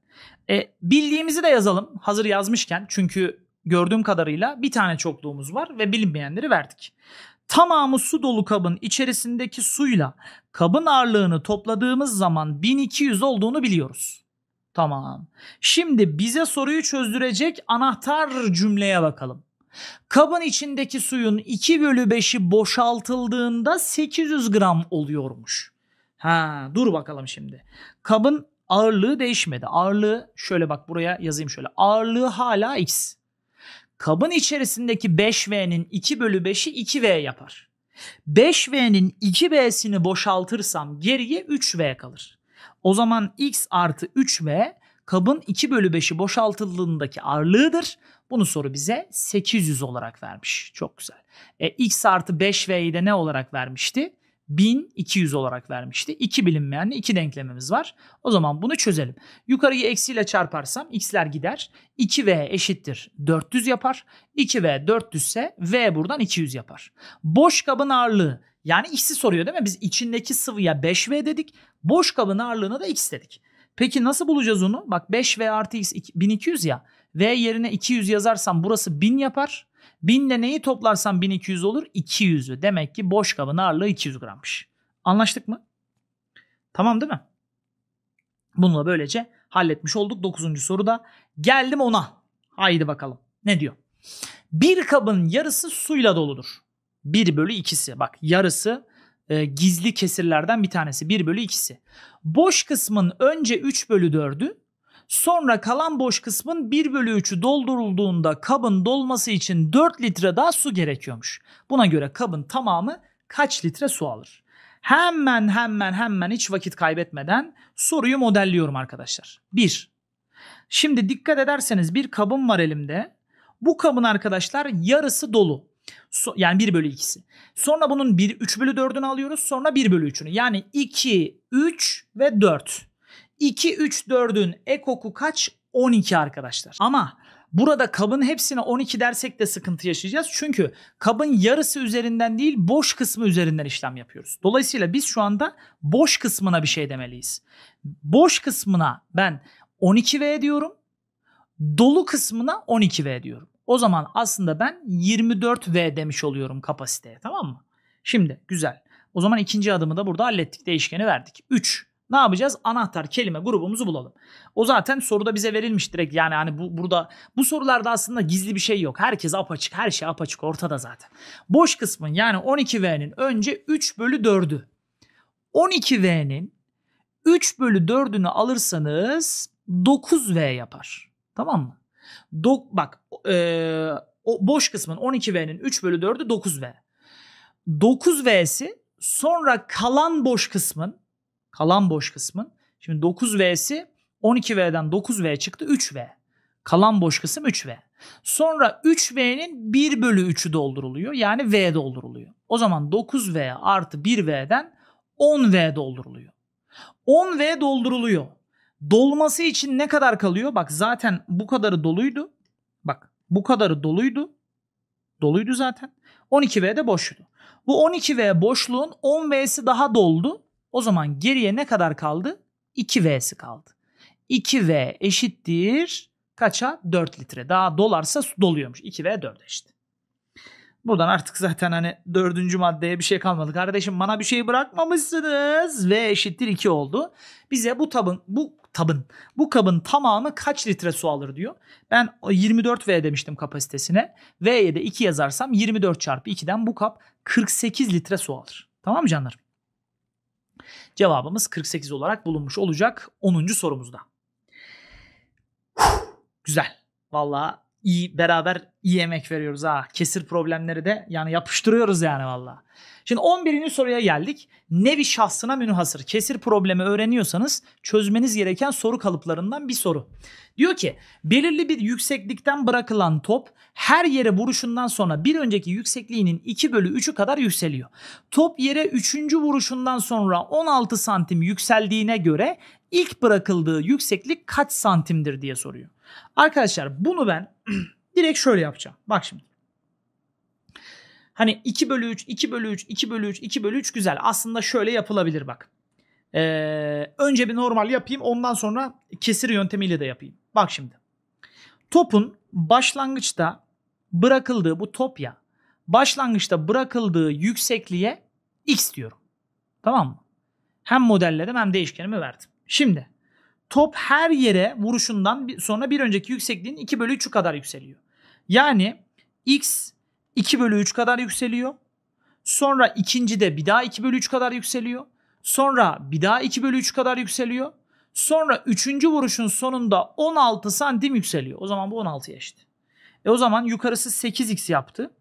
S1: E, bildiğimizi de yazalım hazır yazmışken. Çünkü gördüğüm kadarıyla bir tane çokluğumuz var ve bilinmeyenleri verdik. Tamamı su dolu kabın içerisindeki suyla kabın ağırlığını topladığımız zaman 1200 olduğunu biliyoruz. Tamam. Şimdi bize soruyu çözdürecek anahtar cümleye bakalım. Kabın içindeki suyun 2 bölü 5'i boşaltıldığında 800 gram oluyormuş. Ha, dur bakalım şimdi. Kabın ağırlığı değişmedi. Ağırlığı şöyle bak buraya yazayım şöyle. Ağırlığı hala x kabın içerisindeki 5V'nin 2 bölü 5'i 2V yapar. 5V'nin 2V'sini boşaltırsam geriye 3V kalır. O zaman X artı 3V kabın 2 bölü 5'i boşaltıldığındaki ağırlığıdır. Bunu soru bize 800 olarak vermiş. Çok güzel. E, X artı 5V'yi de ne olarak vermişti? 1200 olarak vermişti. 2 bilinmeyenle 2 denklemimiz var. O zaman bunu çözelim. Yukarıyı eksiyle çarparsam x'ler gider. 2v eşittir 400 yapar. 2v 400 ise v buradan 200 yapar. Boş kabın ağırlığı yani x'i soruyor değil mi? Biz içindeki sıvıya 5v dedik. Boş kabın ağırlığına da x dedik. Peki nasıl bulacağız onu? Bak 5v artı x 1200 ya. v yerine 200 yazarsam burası 1000 yapar. 1000 ile neyi toplarsan 1200 olur? 200'ü. Demek ki boş kabın ağırlığı 200 grammış. Anlaştık mı? Tamam değil mi? Bunu böylece halletmiş olduk. 9. soruda geldim ona. Haydi bakalım. Ne diyor? Bir kabın yarısı suyla doludur. 1 bölü 2'si. Bak yarısı e, gizli kesirlerden bir tanesi. 1 bölü 2'si. Boş kısmın önce 3 bölü 4'ü Sonra kalan boş kısmın 1 bölü 3'ü doldurulduğunda kabın dolması için 4 litre daha su gerekiyormuş. Buna göre kabın tamamı kaç litre su alır? Hemen hemen hemen hiç vakit kaybetmeden soruyu modelliyorum arkadaşlar. 1. Şimdi dikkat ederseniz bir kabım var elimde. Bu kabın arkadaşlar yarısı dolu. So, yani 1 bölü 2'si. Sonra bunun 1, 3 bölü 4'ünü alıyoruz. Sonra 1 bölü 3'ünü. Yani 2, 3 ve 4. 2, 3, 4'ün ekoku kaç? 12 arkadaşlar. Ama Burada kabın hepsine 12 dersek de sıkıntı yaşayacağız. Çünkü kabın yarısı üzerinden değil boş kısmı üzerinden işlem yapıyoruz. Dolayısıyla biz şu anda boş kısmına bir şey demeliyiz. Boş kısmına ben 12V diyorum. Dolu kısmına 12V diyorum. O zaman aslında ben 24V demiş oluyorum kapasiteye tamam mı? Şimdi güzel. O zaman ikinci adımı da burada hallettik. Değişkeni verdik. 3. Ne yapacağız? Anahtar kelime grubumuzu bulalım. O zaten soruda bize verilmiş direkt. Yani hani bu burada bu sorularda aslında gizli bir şey yok. Herkes apaçık, her şey apaçık ortada zaten. Boş kısmın yani 12V'nin önce 3 bölü 4'ü. 12V'nin 3 bölü 4'ünü alırsanız 9V yapar. Tamam mı? Do bak ee, o boş kısmın 12V'nin 3 bölü 4'ü 9V. 9V'si sonra kalan boş kısmın Kalan boş kısmın. Şimdi 9V'si 12V'den 9V çıktı 3V. Kalan boş kısım 3V. Sonra 3V'nin 1 bölü 3'ü dolduruluyor. Yani V dolduruluyor. O zaman 9V artı 1V'den 10V dolduruluyor. 10V dolduruluyor. Dolması için ne kadar kalıyor? Bak zaten bu kadarı doluydu. Bak bu kadarı doluydu. Doluydu zaten. 12V de boştu. Bu 12V boşluğun 10V'si daha doldu. O zaman geriye ne kadar kaldı? 2V'si kaldı. 2V eşittir kaça? 4 litre. Daha dolarsa su doluyormuş. 2V 4 eşit. Buradan artık zaten hani dördüncü maddeye bir şey kalmadı. Kardeşim bana bir şey bırakmamışsınız. V eşittir 2 oldu. Bize bu tabın bu tabın bu kabın tamamı kaç litre su alır diyor. Ben 24 V demiştim kapasitesine. V'ye de 2 yazarsam 24 çarpı 2'den bu kap 48 litre su alır. Tamam mı canlarım? Cevabımız 48 olarak bulunmuş olacak 10. sorumuzda. Güzel. Valla iyi beraber iyi yemek veriyoruz ha. Kesir problemleri de yani yapıştırıyoruz yani valla. Şimdi 11. soruya geldik. Nevi şahsına münhasır kesir problemi öğreniyorsanız çözmeniz gereken soru kalıplarından bir soru. Diyor ki belirli bir yükseklikten bırakılan top her yere vuruşundan sonra bir önceki yüksekliğinin 2 bölü 3'ü kadar yükseliyor. Top yere 3. vuruşundan sonra 16 santim yükseldiğine göre ilk bırakıldığı yükseklik kaç santimdir diye soruyor. Arkadaşlar bunu ben direkt şöyle yapacağım. Bak şimdi. Hani 2 bölü 3, 2 bölü 3, 2 bölü 3, 2 bölü 3 güzel. Aslında şöyle yapılabilir bak. Ee, önce bir normal yapayım ondan sonra kesir yöntemiyle de yapayım. Bak şimdi. Topun başlangıçta bırakıldığı bu top ya başlangıçta bırakıldığı yüksekliğe x diyorum. Tamam mı? Hem modelledim hem değişkenimi verdim. Şimdi top her yere vuruşundan sonra bir önceki yüksekliğin 2 bölü 3'ü kadar yükseliyor. Yani x 2 bölü 3 kadar yükseliyor. Sonra ikinci de bir daha 2 bölü 3 kadar yükseliyor. Sonra bir daha 2 bölü 3 kadar yükseliyor. Sonra üçüncü vuruşun sonunda 16 santim yükseliyor. O zaman bu 16'ya eşit. E o zaman yukarısı 8x yaptı.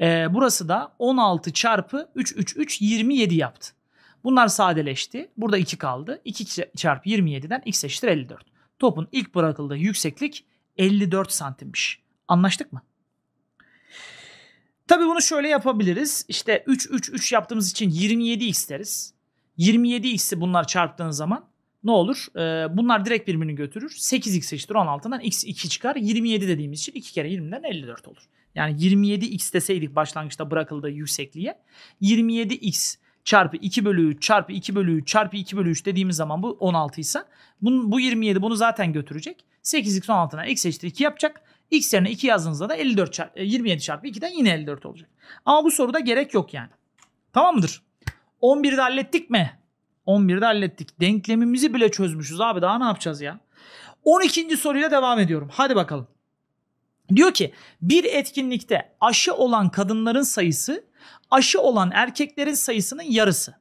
S1: E, burası da 16 çarpı 3, 3, 3, 27 yaptı. Bunlar sadeleşti. Burada 2 kaldı. 2 çarpı 27'den x eşittir 54. Topun ilk bırakıldığı yükseklik 54 santimmiş. Anlaştık mı? Tabii bunu şöyle yapabiliriz. İşte 3 3 3 yaptığımız için 27 isteriz. 27 x'i bunlar çarptığın zaman ne olur? Ee, bunlar direkt birbirini götürür. 8 x eşittir 16'dan x 2 çıkar. 27 dediğimiz için 2 kere 20'den 54 olur. Yani 27 x deseydik başlangıçta bırakıldığı yüksekliğe 27 x çarpı 2 bölü 3 çarpı 2 bölü 3 çarpı 2 bölü 3 dediğimiz zaman bu 16 ise bunun, bu 27 bunu zaten götürecek. 8x 16'dan x eşittir 2 yapacak. X yerine 2 yazdığınızda da 54 e, çarpı, 27 çarpı 2'den yine 54 olacak. Ama bu soruda gerek yok yani. Tamam mıdır? 11'de hallettik mi? 11'de hallettik. Denklemimizi bile çözmüşüz abi daha ne yapacağız ya? 12. soruyla devam ediyorum. Hadi bakalım. Diyor ki bir etkinlikte aşı olan kadınların sayısı aşı olan erkeklerin sayısının yarısı.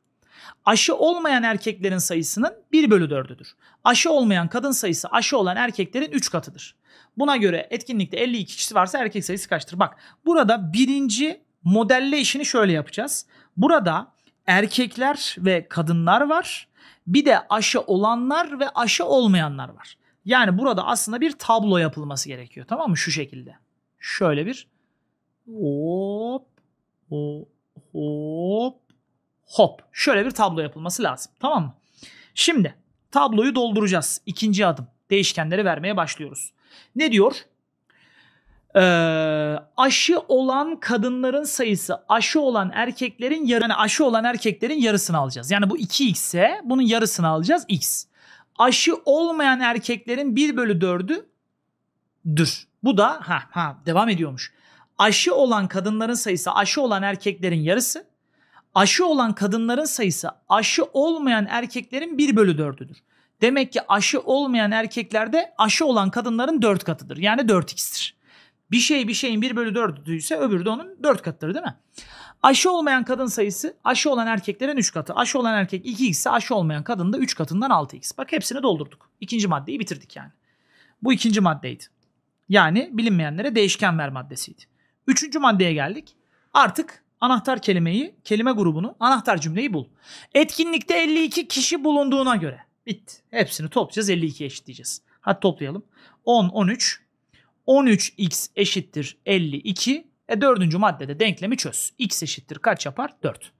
S1: Aşı olmayan erkeklerin sayısının 1 bölü 4'üdür. Aşı olmayan kadın sayısı aşı olan erkeklerin 3 katıdır. Buna göre etkinlikte 52 kişi varsa erkek sayısı kaçtır? Bak burada birinci modelle işini şöyle yapacağız. Burada erkekler ve kadınlar var. Bir de aşı olanlar ve aşı olmayanlar var. Yani burada aslında bir tablo yapılması gerekiyor. Tamam mı? Şu şekilde. Şöyle bir hop hop hop. Şöyle bir tablo yapılması lazım. Tamam mı? Şimdi tabloyu dolduracağız. İkinci adım. Değişkenleri vermeye başlıyoruz. Ne diyor? Ee, aşı olan kadınların sayısı aşı olan erkeklerin yarı, yani aşı olan erkeklerin yarısını alacağız. Yani bu 2x ise bunun yarısını alacağız x aşı olmayan erkeklerin 1 bölü 4'ü dür. Bu da ha, ha devam ediyormuş. Aşı olan kadınların sayısı aşı olan erkeklerin yarısı. Aşı olan kadınların sayısı aşı olmayan erkeklerin 1 bölü 4'üdür. Demek ki aşı olmayan erkeklerde aşı olan kadınların 4 katıdır. Yani 4x'tir. Bir şey bir şeyin 1 bölü 4'üyse öbürü de onun 4 katıdır değil mi? Aşı olmayan kadın sayısı aşı olan erkeklerin 3 katı. Aşı olan erkek 2x aşı olmayan kadın da 3 katından 6x. Bak hepsini doldurduk. İkinci maddeyi bitirdik yani. Bu ikinci maddeydi. Yani bilinmeyenlere değişken ver maddesiydi. Üçüncü maddeye geldik. Artık anahtar kelimeyi, kelime grubunu, anahtar cümleyi bul. Etkinlikte 52 kişi bulunduğuna göre. Bitti. Hepsini toplayacağız 52 eşitleyeceğiz. Hadi toplayalım. 10, 13. 13x eşittir 52. E dördüncü maddede denklemi çöz. X eşittir kaç yapar? 4.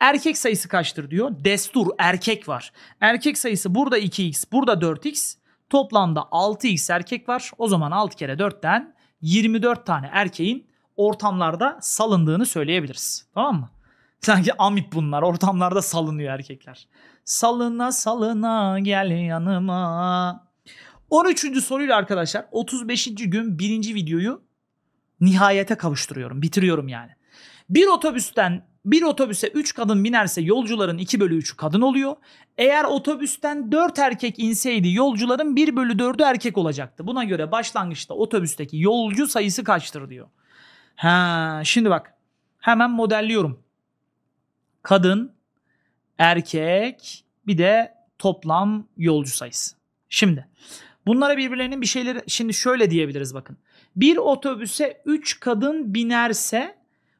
S1: Erkek sayısı kaçtır diyor. Destur erkek var. Erkek sayısı burada 2x burada 4x. Toplamda 6x erkek var. O zaman 6 kere 4'ten 24 tane erkeğin ortamlarda salındığını söyleyebiliriz. Tamam mı? Sanki amip bunlar. Ortamlarda salınıyor erkekler. Salına salına gel yanıma. 13. soruyla arkadaşlar 35. gün birinci videoyu nihayete kavuşturuyorum, bitiriyorum yani. Bir otobüsten bir otobüse 3 kadın binerse yolcuların 2 bölü 3'ü kadın oluyor. Eğer otobüsten 4 erkek inseydi yolcuların 1 bölü 4'ü erkek olacaktı. Buna göre başlangıçta otobüsteki yolcu sayısı kaçtır diyor. Ha, şimdi bak hemen modelliyorum. Kadın, erkek bir de toplam yolcu sayısı. Şimdi bunlara birbirlerinin bir şeyleri şimdi şöyle diyebiliriz bakın. Bir otobüse 3 kadın binerse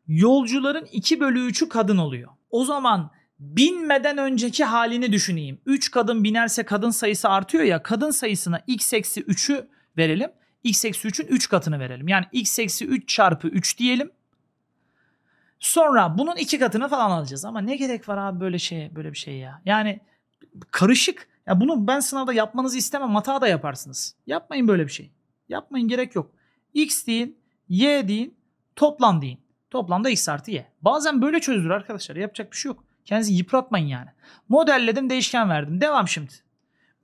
S1: yolcuların 2 bölü 3'ü kadın oluyor. O zaman binmeden önceki halini düşüneyim. 3 kadın binerse kadın sayısı artıyor ya kadın sayısına x eksi 3'ü verelim. x eksi 3'ün 3 katını verelim. Yani x eksi 3 çarpı 3 diyelim. Sonra bunun iki katını falan alacağız. Ama ne gerek var abi böyle şey böyle bir şey ya. Yani karışık. Ya bunu ben sınavda yapmanızı istemem. Hata da yaparsınız. Yapmayın böyle bir şey. Yapmayın gerek yok. X deyin, Y deyin, toplam deyin. Toplamda X artı Y. Bazen böyle çözülür arkadaşlar. Yapacak bir şey yok. Kendinizi yıpratmayın yani. Modelledim, değişken verdim. Devam şimdi.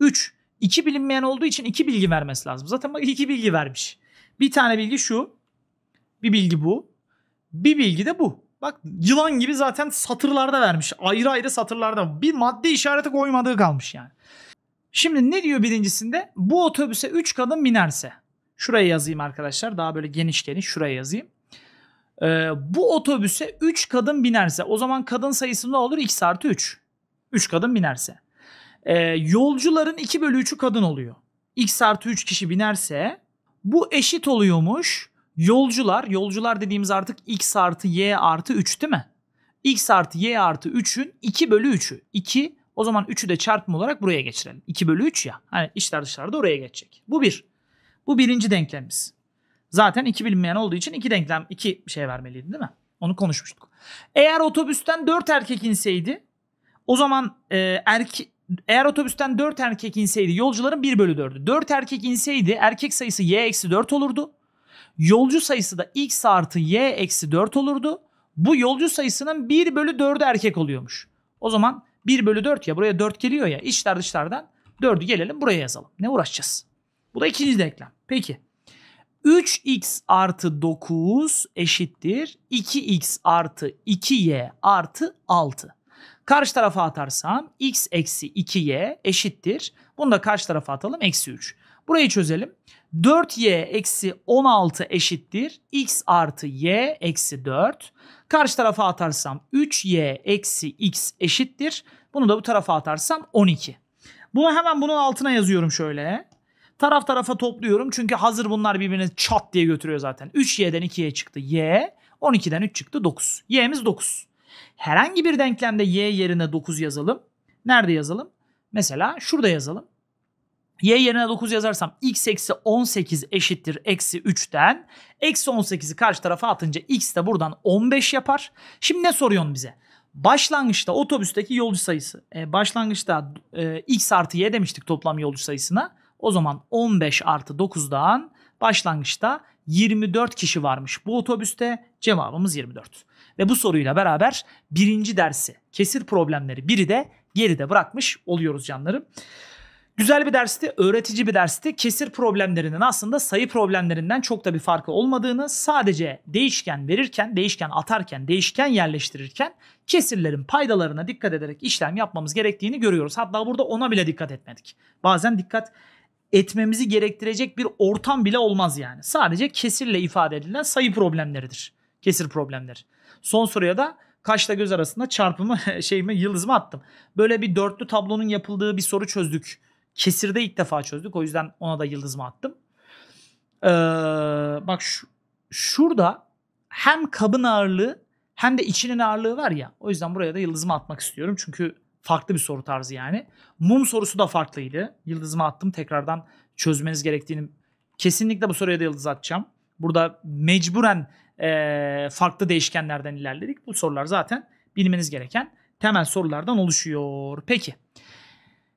S1: 3. 2 bilinmeyen olduğu için 2 bilgi vermesi lazım. Zaten bak 2 bilgi vermiş. Bir tane bilgi şu. Bir bilgi bu. Bir bilgi de bu. Bak yılan gibi zaten satırlarda vermiş. Ayrı ayrı satırlarda. Bir madde işareti koymadığı kalmış yani. Şimdi ne diyor birincisinde? Bu otobüse 3 kadın binerse. Şuraya yazayım arkadaşlar. Daha böyle geniş geniş şuraya yazayım. Ee, bu otobüse 3 kadın binerse o zaman kadın sayısı ne olur? X artı 3. 3 kadın binerse. Ee, yolcuların 2 bölü 3'ü kadın oluyor. X artı 3 kişi binerse bu eşit oluyormuş. Yolcular, yolcular dediğimiz artık X artı Y artı 3 değil mi? X artı Y artı 3'ün 2 bölü 3'ü. 2 o zaman 3'ü de çarpım olarak buraya geçirelim. 2 bölü 3 ya. Hani içler dışlarda oraya geçecek. Bu bir. Bu birinci denklemimiz. Zaten iki bilinmeyen olduğu için iki denklem iki şey vermeliydi değil mi? Onu konuşmuştuk. Eğer otobüsten dört erkek inseydi o zaman e, erke, eğer otobüsten dört erkek inseydi yolcuların bir bölü dördü. Dört erkek inseydi erkek sayısı y eksi dört olurdu. Yolcu sayısı da x artı y eksi dört olurdu. Bu yolcu sayısının bir bölü dördü erkek oluyormuş. O zaman bir bölü dört ya buraya dört geliyor ya içler dışlardan dördü gelelim buraya yazalım. Ne uğraşacağız? Bu da ikinci denklem. Peki. 3x artı 9 eşittir 2x artı 2y artı 6. Karşı tarafa atarsam x eksi 2y eşittir. Bunu da karşı tarafa atalım eksi 3. Burayı çözelim. 4y eksi 16 eşittir. x artı y eksi 4. Karşı tarafa atarsam 3y eksi x eşittir. Bunu da bu tarafa atarsam 12. Bunu hemen bunun altına yazıyorum şöyle. Taraf tarafa topluyorum çünkü hazır bunlar birbirini çat diye götürüyor zaten. 3y'den 2'ye çıktı y, 12'den 3 çıktı 9. y'miz 9. Herhangi bir denklemde y yerine 9 yazalım. Nerede yazalım? Mesela şurada yazalım. Y yerine 9 yazarsam x eksi 18 eşittir eksi 3'ten. Eksi 18'i karşı tarafa atınca x de buradan 15 yapar. Şimdi ne soruyorsun bize? Başlangıçta otobüsteki yolcu sayısı. E, başlangıçta e, x artı y demiştik toplam yolcu sayısına. O zaman 15 artı 9'dan başlangıçta 24 kişi varmış bu otobüste. Cevabımız 24. Ve bu soruyla beraber birinci dersi kesir problemleri biri de geride bırakmış oluyoruz canlarım. Güzel bir dersti, öğretici bir dersti. Kesir problemlerinin aslında sayı problemlerinden çok da bir farkı olmadığını, sadece değişken verirken, değişken atarken, değişken yerleştirirken kesirlerin paydalarına dikkat ederek işlem yapmamız gerektiğini görüyoruz. Hatta burada ona bile dikkat etmedik. Bazen dikkat etmemizi gerektirecek bir ortam bile olmaz yani. Sadece kesirle ifade edilen sayı problemleridir. Kesir problemleri. Son soruya da kaşla göz arasında çarpımı yıldız mı attım. Böyle bir dörtlü tablonun yapıldığı bir soru çözdük. Kesirde ilk defa çözdük. O yüzden ona da yıldız mı attım. Ee, bak şu, şurada hem kabın ağırlığı hem de içinin ağırlığı var ya. O yüzden buraya da yıldızımı atmak istiyorum. Çünkü Farklı bir soru tarzı yani. Mum sorusu da farklıydı. Yıldızımı attım. Tekrardan çözmeniz gerektiğini kesinlikle bu soruya da yıldız atacağım. Burada mecburen e, farklı değişkenlerden ilerledik. Bu sorular zaten bilmeniz gereken temel sorulardan oluşuyor. Peki.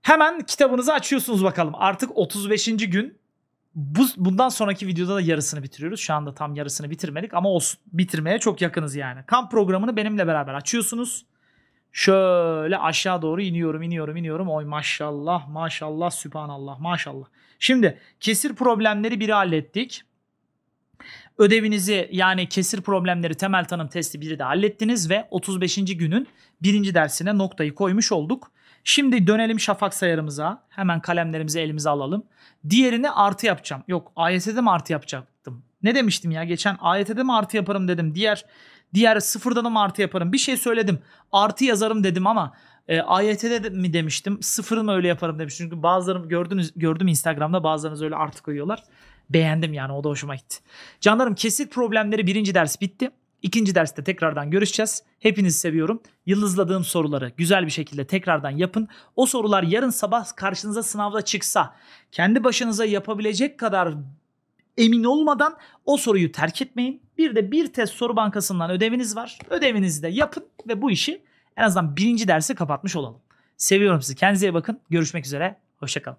S1: Hemen kitabınızı açıyorsunuz bakalım. Artık 35. gün. Bu, bundan sonraki videoda da yarısını bitiriyoruz. Şu anda tam yarısını bitirmedik ama olsun. Bitirmeye çok yakınız yani. Kamp programını benimle beraber açıyorsunuz. Şöyle aşağı doğru iniyorum, iniyorum, iniyorum. Oy maşallah, maşallah, sübhanallah, maşallah. Şimdi kesir problemleri biri hallettik. Ödevinizi yani kesir problemleri temel tanım testi biri de hallettiniz ve 35. günün birinci dersine noktayı koymuş olduk. Şimdi dönelim şafak sayarımıza. Hemen kalemlerimizi elimize alalım. Diğerini artı yapacağım. Yok AYS'de mi artı yapacaktım? Ne demiştim ya geçen AYT'de mi artı yaparım dedim. Diğer Diğer sıfırdan mı artı yaparım? Bir şey söyledim. Artı yazarım dedim ama e, AYT'de de mi demiştim? Sıfırı mı öyle yaparım demiştim. Çünkü bazılarım gördünüz gördüm Instagram'da bazılarınız öyle artı koyuyorlar. Beğendim yani o da hoşuma gitti. Canlarım kesit problemleri birinci ders bitti. İkinci derste tekrardan görüşeceğiz. Hepinizi seviyorum. Yıldızladığım soruları güzel bir şekilde tekrardan yapın. O sorular yarın sabah karşınıza sınavda çıksa kendi başınıza yapabilecek kadar emin olmadan o soruyu terk etmeyin. Bir de bir test soru bankasından ödeviniz var. Ödevinizi de yapın ve bu işi en azından birinci dersi kapatmış olalım. Seviyorum sizi. Kendinize iyi bakın. Görüşmek üzere. Hoşçakalın.